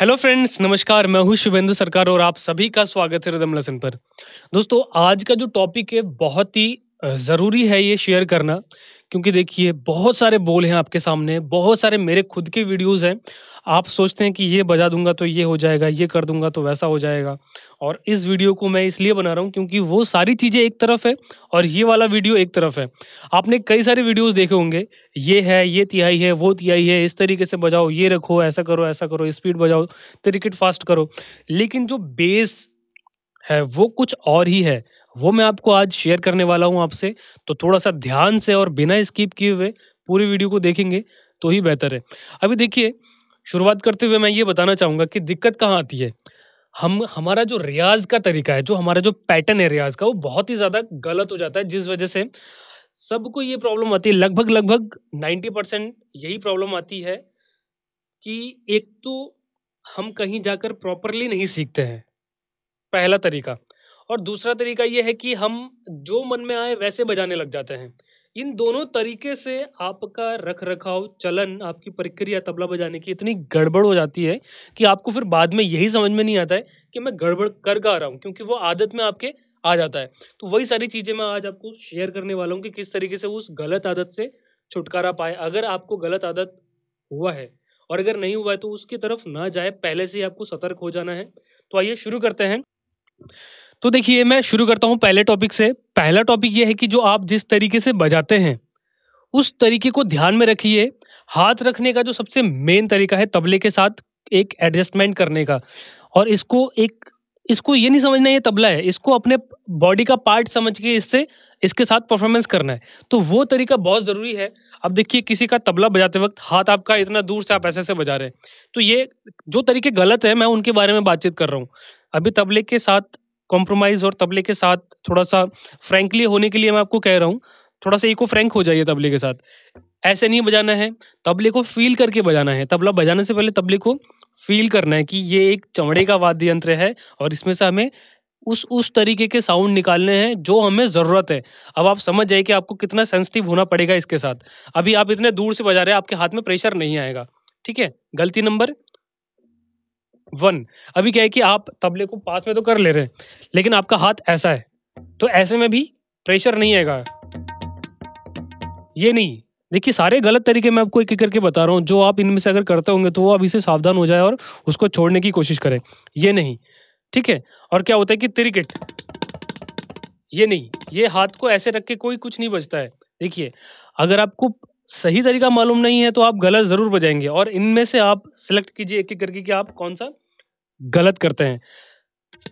hello friends नमस्कार मैं हूं शुभेंदु सरकार और आप सभी का स्वागत है रिदम लसन पर दोस्तों आज का जो टॉपिक है बहुत ही ज़रूरी है ये शेयर करना क्योंकि देखिए बहुत सारे बोल हैं आपके सामने बहुत सारे मेरे खुद के वीडियोस हैं आप सोचते हैं कि ये बजा दूंगा तो ये हो जाएगा ये कर दूंगा तो वैसा हो जाएगा और इस वीडियो को मैं इसलिए बना रहा हूँ क्योंकि वो सारी चीज़ें एक तरफ है और ये वाला वीडियो एक तरफ है आपने कई सारे वीडियोस देखे होंगे ये है ये तिहाई है वो तिहाई है इस तरीके से बजाओ ये रखो ऐसा करो ऐसा करो स्पीड बजाओ क्रिकेट फास्ट करो लेकिन जो बेस है वो कुछ और ही है वो मैं आपको आज शेयर करने वाला हूँ आपसे तो थोड़ा सा ध्यान से और बिना स्किप किए हुए पूरी वीडियो को देखेंगे तो ही बेहतर है अभी देखिए शुरुआत करते हुए मैं ये बताना चाहूँगा कि दिक्कत कहाँ आती है हम हमारा जो रियाज का तरीका है जो हमारा जो पैटर्न है रियाज का वो बहुत ही ज़्यादा गलत हो जाता है जिस वजह से सबको ये प्रॉब्लम आती है लगभग लगभग नाइन्टी परसेंट यही प्रॉब्लम आती है कि एक तो हम कहीं जाकर प्रॉपरली नहीं सीखते हैं पहला तरीका और दूसरा तरीका ये है कि हम जो मन में आए वैसे बजाने लग जाते हैं इन दोनों तरीके से आपका रख रखाव चलन आपकी प्रक्रिया तबला बजाने की इतनी गड़बड़ हो जाती है कि आपको फिर बाद में यही समझ में नहीं आता है कि मैं गड़बड़ कर का आ रहा हूँ क्योंकि वो आदत में आपके आ जाता है तो वही सारी चीज़ें मैं आज आपको शेयर करने वाला हूँ कि किस तरीके से उस गलत आदत से छुटकारा पाए अगर आपको गलत आदत हुआ है और अगर नहीं हुआ है तो उसकी तरफ ना जाए पहले से ही आपको सतर्क हो जाना है तो आइए शुरू करते हैं तो देखिए मैं शुरू करता हूँ पहले टॉपिक से पहला टॉपिक ये है कि जो आप जिस तरीके से बजाते हैं उस तरीके को ध्यान में रखिए हाथ रखने का जो सबसे मेन तरीका है तबले के साथ एक एडजस्टमेंट करने का और इसको एक इसको ये नहीं समझना ये तबला है इसको अपने बॉडी का पार्ट समझ के इससे इसके साथ परफॉर्मेंस करना है तो वो तरीका बहुत ज़रूरी है अब देखिए किसी का तबला बजाते वक्त हाथ आपका इतना दूर से आप ऐसे ऐसे बजा रहे हैं तो ये जो तरीके गलत है मैं उनके बारे में बातचीत कर रहा हूँ अभी तबले के साथ कॉम्प्रोमाइज और तबले के साथ थोड़ा सा फ्रेंकली होने के लिए मैं आपको कह रहा हूँ थोड़ा सा इको फ्रेंक हो जाइए तबले के साथ ऐसे नहीं बजाना है तबले को फील करके बजाना है तबला बजाने से पहले तबले को फील करना है कि ये एक चमड़े का वाद्य यंत्र है और इसमें से हमें उस उस तरीके के साउंड निकालने हैं जो हमें ज़रूरत है अब आप समझ जाइए कि आपको कितना सेंसिटिव होना पड़ेगा इसके साथ अभी आप इतने दूर से बजा रहे हैं आपके हाथ में प्रेशर नहीं आएगा ठीक है गलती नंबर वन अभी क्या है कि आप तबले को पास में तो कर ले रहे हैं लेकिन आपका हाथ ऐसा है तो ऐसे में भी प्रेशर नहीं आएगा ये नहीं देखिए सारे गलत तरीके मैं आपको एक एक करके बता रहा हूँ जो आप इनमें से अगर करते होंगे तो वो अभी से सावधान हो जाए और उसको छोड़ने की कोशिश करें ये नहीं ठीक है और क्या होता है कि त्रिकेट ये नहीं ये हाथ को ऐसे रख के कोई कुछ नहीं बचता है देखिए अगर आपको सही तरीका मालूम नहीं है तो आप गलत ज़रूर बजाएंगे और इनमें से आप सिलेक्ट कीजिए एक एक करके कि आप कौन सा गलत करते हैं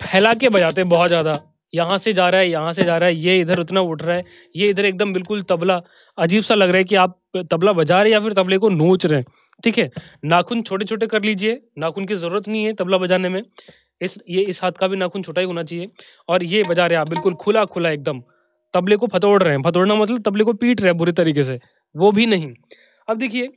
फैला के बजाते हैं बहुत ज़्यादा यहाँ से जा रहा है यहाँ से जा रहा है ये इधर उतना उठ रहा है ये इधर एकदम बिल्कुल तबला अजीब सा लग रहा है कि आप तबला बजा रहे हैं या फिर तबले को नोच रहे हैं ठीक है नाखून छोटे छोटे कर लीजिए नाखून की ज़रूरत नहीं है तबला बजाने में इस ये इस हाथ का भी नाखून छोटा ही होना चाहिए और ये बजा रहे हैं आप बिल्कुल खुला खुला एकदम तबले को फतोड़ रहे हैं फतोड़ना मतलब तबले को पीट रहे हैं बुरी तरीके से वो भी नहीं अब देखिए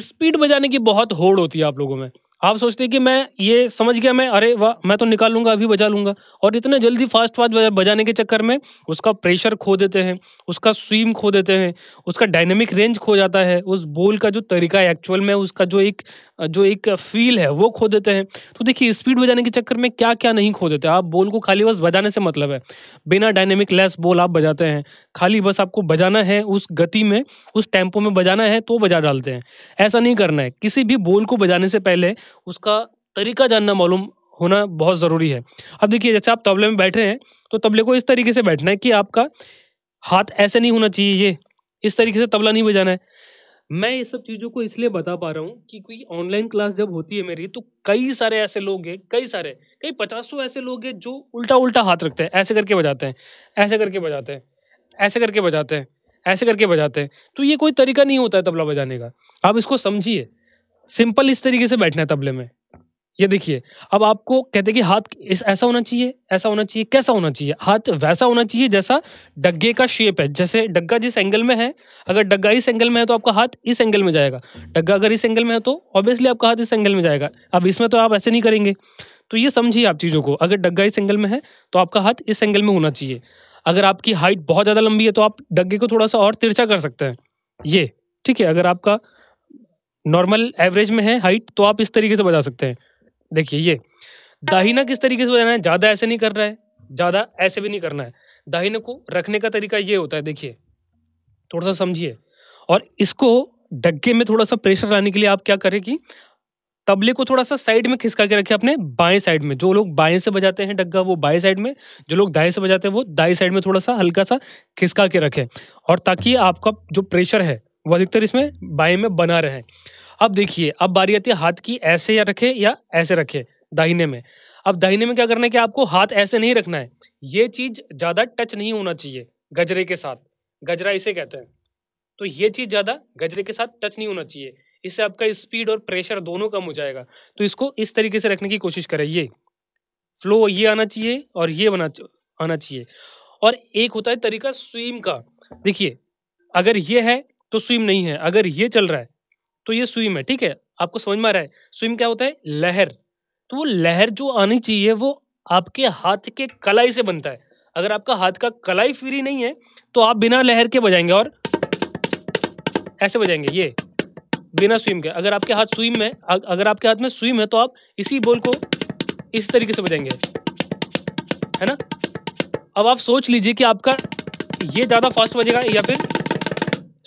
स्पीड बजाने की बहुत होड़ होती है आप लोगों में आप सोचते हैं कि मैं ये समझ गया मैं अरे वाह मैं तो निकाल लूँगा अभी बजा लूँगा और इतना जल्दी फास्ट फास्ट बजाने के चक्कर में उसका प्रेशर खो देते हैं उसका स्विम खो देते हैं उसका डायनेमिक रेंज खो जाता है उस बोल का जो तरीका है एक्चुअल में उसका जो एक जो एक फील है वो खो देते हैं तो देखिए स्पीड बजाने के चक्कर में क्या क्या नहीं खो देते आप बॉल को खाली बस बजाने से मतलब है बिना डायनेमिक लेस बॉल आप बजाते हैं खाली बस आपको बजाना है उस गति में उस टेम्पो में बजाना है तो बजा डालते हैं ऐसा नहीं करना है किसी भी बॉल को बजाने से पहले उसका तरीका जानना मालूम होना बहुत ज़रूरी है अब देखिए जैसे आप तबले में बैठे हैं तो तबले को इस तरीके से बैठना है कि आपका हाथ ऐसे नहीं होना चाहिए ये इस तरीके से तबला नहीं बजाना है मैं ये सब चीज़ों को इसलिए बता पा रहा हूँ कि कोई ऑनलाइन क्लास जब होती है मेरी तो कई सारे ऐसे लोग हैं कई सारे कई पचासों ऐसे लोग हैं जो उल्टा उल्टा हाथ रखते हैं ऐसे करके बजाते हैं ऐसे करके बजाते हैं ऐसे करके बजाते हैं ऐसे करके बजाते हैं तो ये कोई तरीका नहीं होता है तबला बजाने का आप इसको समझिए सिंपल इस तरीके से बैठना है तबले में ये देखिए अब आपको कहते हैं कि हाथ ऐसा होना चाहिए ऐसा होना चाहिए कैसा होना चाहिए हाथ वैसा होना चाहिए जैसा डग्गे का शेप है जैसे डग्गा जिस एंगल में है अगर डग्गा इस एंगल में है तो आपका हाथ इस एंगल में जाएगा डग्गा अगर इस एंगल में है तो ऑब्वियसली आपका हाथ इस एंगल में जाएगा अब इसमें तो आप ऐसे नहीं करेंगे तो ये समझिए आप चीज़ों को अगर डग्गा इस एंगल में है तो आपका हाथ इस एंगल में होना चाहिए अगर आपकी हाइट बहुत ज़्यादा लंबी है तो आप डग्गे को थोड़ा सा और तिरछा कर सकते हैं ये ठीक है अगर आपका नॉर्मल एवरेज में है हाइट तो आप इस तरीके से बजा सकते हैं देखिए ये दाहिना किस तरीके से बजाना है ज़्यादा ऐसे नहीं करना है ज़्यादा ऐसे भी नहीं करना है दाहिने को रखने का तरीका ये होता है देखिए थोड़ा सा समझिए और इसको डग्गे में थोड़ा सा प्रेशर लाने के लिए आप क्या करें कि तबले को थोड़ा सा साइड में खिसका के रखें अपने बाएं साइड में जो लोग बाएं से बजाते हैं डग्गा वो बाएं साइड में जो लोग दाएं से बजाते हैं वो दाएं साइड में थोड़ा सा हल्का सा खिसका के रखें और ताकि आपका जो प्रेशर है वो अधिकतर इसमें बाएं में बना रहे अब देखिए अब बारी आती है हाथ की ऐसे या रखे या ऐसे रखे दाहिने में अब दाहिने में क्या करना है कि आपको हाथ ऐसे नहीं रखना है ये चीज ज्यादा टच नहीं होना चाहिए गजरे के साथ गजरा इसे कहते हैं तो ये चीज ज्यादा गजरे के साथ टच नहीं होना चाहिए इससे आपका स्पीड और प्रेशर दोनों कम हो जाएगा तो इसको इस तरीके से रखने की कोशिश करें ये फ्लो ये आना चाहिए और ये बना आना चाहिए और एक होता है तरीका स्विम का देखिए अगर ये है तो स्विम नहीं है अगर ये चल रहा है तो ये स्विम है ठीक है आपको समझ में आ रहा है स्विम क्या होता है लहर तो वो लहर जो आनी चाहिए वो आपके हाथ के कलाई से बनता है अगर आपका हाथ का कलाई फ्री नहीं है तो आप बिना लहर के बजाएंगे और ऐसे बजाएंगे ये बिना स्विम के अगर आपके हाथ स्विम है अगर आपके हाथ में स्विम है तो आप इसी बोल को इस तरीके से बजाएंगे है ना अब आप सोच लीजिए कि आपका ये ज़्यादा फास्ट बजेगा या फिर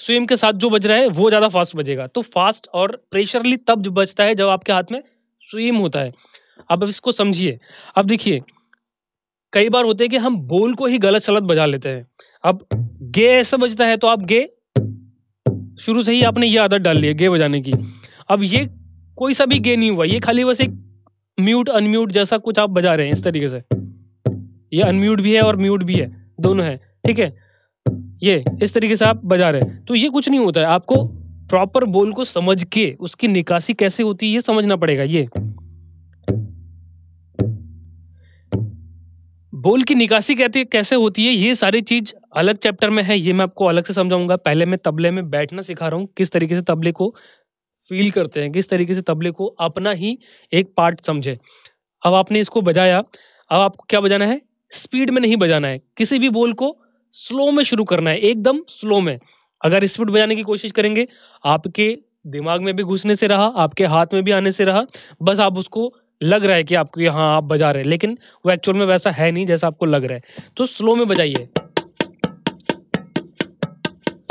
स्विम के साथ जो बज रहा है वो ज़्यादा फास्ट बजेगा तो फास्ट और प्रेशरली तब बजता है जब आपके हाथ में स्विम होता है अब इसको समझिए अब देखिए कई बार होते हैं कि हम बोल को ही गलत सलत बजा लेते हैं अब गे ऐसा बजता है तो आप गे शुरू से ही आपने ये आदत डाल ली है गे बजाने की अब ये कोई सा भी गे नहीं हुआ ये खाली बस एक म्यूट अनम्यूट जैसा कुछ आप बजा रहे हैं इस तरीके से ये अनम्यूट भी है और म्यूट भी है दोनों है ठीक है ये इस तरीके से आप बजा रहे हैं तो ये कुछ नहीं होता है आपको प्रॉपर बोल को समझ के उसकी निकासी कैसे होती है ये समझना पड़ेगा ये बोल की निकासी कहते कैसे होती है ये सारी चीज अलग चैप्टर में है ये मैं आपको अलग से समझाऊंगा पहले मैं तबले में बैठना सिखा रहा हूँ किस तरीके से तबले को फील करते हैं किस तरीके से तबले को अपना ही एक पार्ट समझे अब आपने इसको बजाया अब आपको क्या बजाना है स्पीड में नहीं बजाना है किसी भी बोल को स्लो में शुरू करना है एकदम स्लो में अगर स्पीड बजाने की कोशिश करेंगे आपके दिमाग में भी घुसने से रहा आपके हाथ में भी आने से रहा बस आप उसको लग रहा है कि आपको यहाँ आप बजा रहे हैं लेकिन वो एक्चुअल में वैसा है नहीं जैसा आपको लग रहा है तो स्लो में बजाइए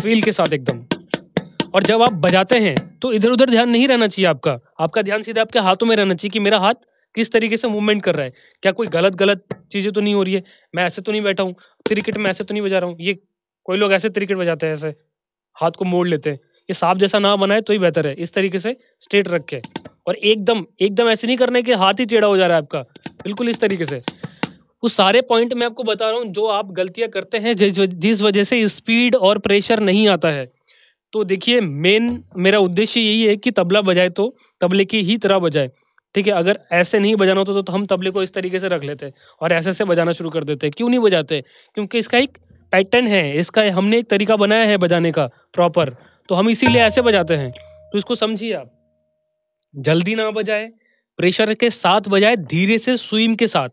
फील के साथ एकदम और जब आप बजाते हैं तो इधर उधर ध्यान नहीं रहना चाहिए आपका आपका ध्यान सीधे आपके हाथों में रहना चाहिए कि मेरा हाथ किस तरीके से मूवमेंट कर रहा है क्या कोई गलत गलत चीज़ें तो नहीं हो रही है मैं ऐसे तो नहीं बैठा हूँ क्रिकेट में ऐसे तो नहीं बजा रहा हूँ ये कोई लोग ऐसे क्रिकेट बजाते हैं ऐसे हाथ को मोड़ लेते हैं ये सांप जैसा ना बनाए तो ही बेहतर है इस तरीके से स्ट्रेट रख के और एकदम एकदम ऐसे नहीं करना है कि हाथ ही टेढ़ा हो जा रहा है आपका बिल्कुल इस तरीके से उस सारे पॉइंट मैं आपको बता रहा हूँ जो आप गलतियाँ करते हैं जिस वजह से स्पीड और प्रेशर नहीं आता है तो देखिए मेन मेरा उद्देश्य यही है कि तबला बजाए तो तबले की ही तरह बजाए ठीक है अगर ऐसे नहीं बजाना होता तो, तो, हम तबले को इस तरीके से रख लेते और ऐसे ऐसे बजाना शुरू कर देते क्यों नहीं बजाते क्योंकि इसका एक पैटर्न है इसका हमने एक तरीका बनाया है बजाने का प्रॉपर तो हम इसीलिए ऐसे बजाते हैं तो इसको समझिए आप जल्दी ना बजाए प्रेशर के साथ बजाए धीरे से स्विम के साथ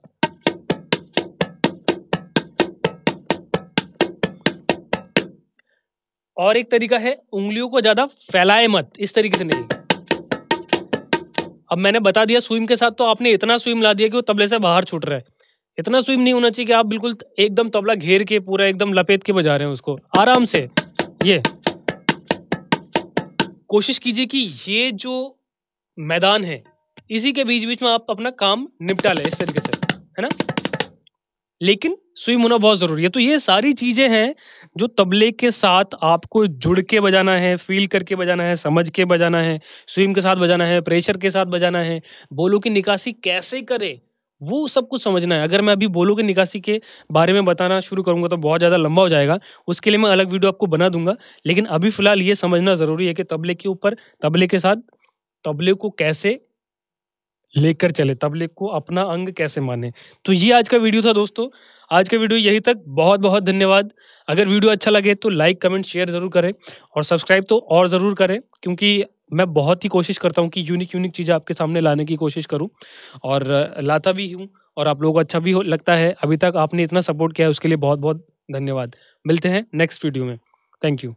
और एक तरीका है उंगलियों को ज्यादा फैलाए मत इस तरीके से नहीं अब मैंने बता दिया स्विम के साथ तो आपने इतना स्विम ला दिया कि वो तबले से बाहर छूट रहा है इतना स्विम नहीं होना चाहिए कि आप बिल्कुल एकदम तबला घेर के पूरा एकदम लपेट के बजा रहे हैं उसको आराम से ये कोशिश कीजिए कि ये जो मैदान है इसी के बीच बीच में आप अपना काम निपटा लें इस तरीके से है ना लेकिन स्विम होना बहुत ज़रूरी है तो ये सारी चीज़ें हैं जो तबले के साथ आपको जुड़ के बजाना है फील करके बजाना है समझ के बजाना है स्विम के साथ बजाना है प्रेशर के साथ बजाना है बोलो की निकासी कैसे करें वो सब कुछ समझना है अगर मैं अभी बोलो की निकासी के बारे में बताना शुरू करूँगा तो बहुत ज़्यादा लंबा हो जाएगा उसके लिए मैं अलग वीडियो आपको बना दूंगा लेकिन अभी फ़िलहाल ये समझना ज़रूरी है कि तबले के ऊपर तबले के साथ तबले को कैसे लेकर चले तबले को अपना अंग कैसे माने तो ये आज का वीडियो था दोस्तों आज का वीडियो यही तक बहुत बहुत धन्यवाद अगर वीडियो अच्छा लगे तो लाइक कमेंट शेयर ज़रूर करें और सब्सक्राइब तो और ज़रूर करें क्योंकि मैं बहुत ही कोशिश करता हूँ कि यूनिक यूनिक चीज़ें आपके सामने लाने की कोशिश करूँ और लाता भी हूँ और आप लोगों को अच्छा भी लगता है अभी तक आपने इतना सपोर्ट किया है उसके लिए बहुत बहुत धन्यवाद मिलते हैं नेक्स्ट वीडियो में थैंक यू